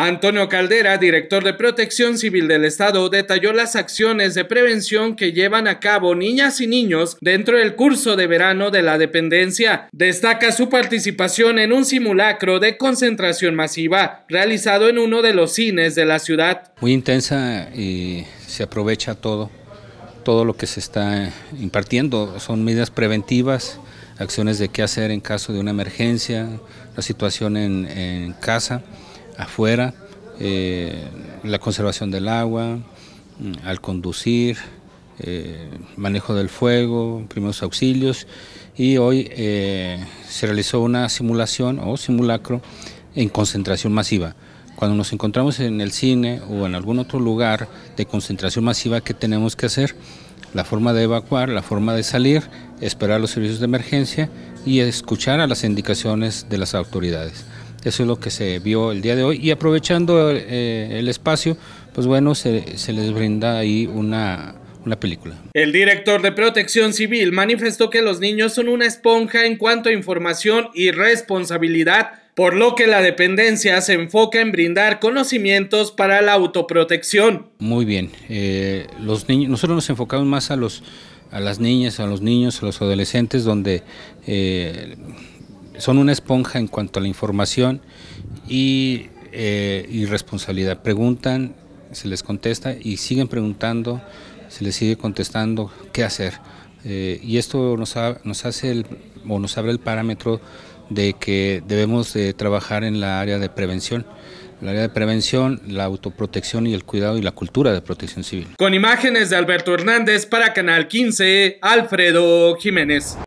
Antonio Caldera, director de Protección Civil del Estado, detalló las acciones de prevención que llevan a cabo niñas y niños dentro del curso de verano de la dependencia. Destaca su participación en un simulacro de concentración masiva realizado en uno de los cines de la ciudad. Muy intensa y se aprovecha todo, todo lo que se está impartiendo. Son medidas preventivas, acciones de qué hacer en caso de una emergencia, la situación en, casa afuera, eh, la conservación del agua, mm, al conducir, eh, manejo del fuego, primeros auxilios y hoy eh, se realizó una simulación o simulacro en concentración masiva. Cuando nos encontramos en el cine o en algún otro lugar de concentración masiva, ¿qué tenemos que hacer? La forma de evacuar, la forma de salir, esperar los servicios de emergencia y escuchar a las indicaciones de las autoridades. Eso es lo que se vio el día de hoy. Y aprovechando eh, el espacio, pues bueno, se, les brinda ahí una, película. El director de Protección Civil manifestó que los niños son una esponja en cuanto a información y responsabilidad, por lo que la dependencia se enfoca en brindar conocimientos para la autoprotección. Muy bien, eh, los niños, nosotros nos enfocamos más a los a las niñas, a los niños, a los adolescentes, donde eh, son una esponja en cuanto a la información eh, y, responsabilidad. Preguntan, se les contesta y siguen preguntando, se les sigue contestando qué hacer. Eh, y esto nos, hace o nos abre el parámetro de que debemos de trabajar en la área de prevención. La área de prevención, la autoprotección y el cuidado y la cultura de protección civil. Con imágenes de Alberto Hernández para Canal 15, Alfredo Jiménez.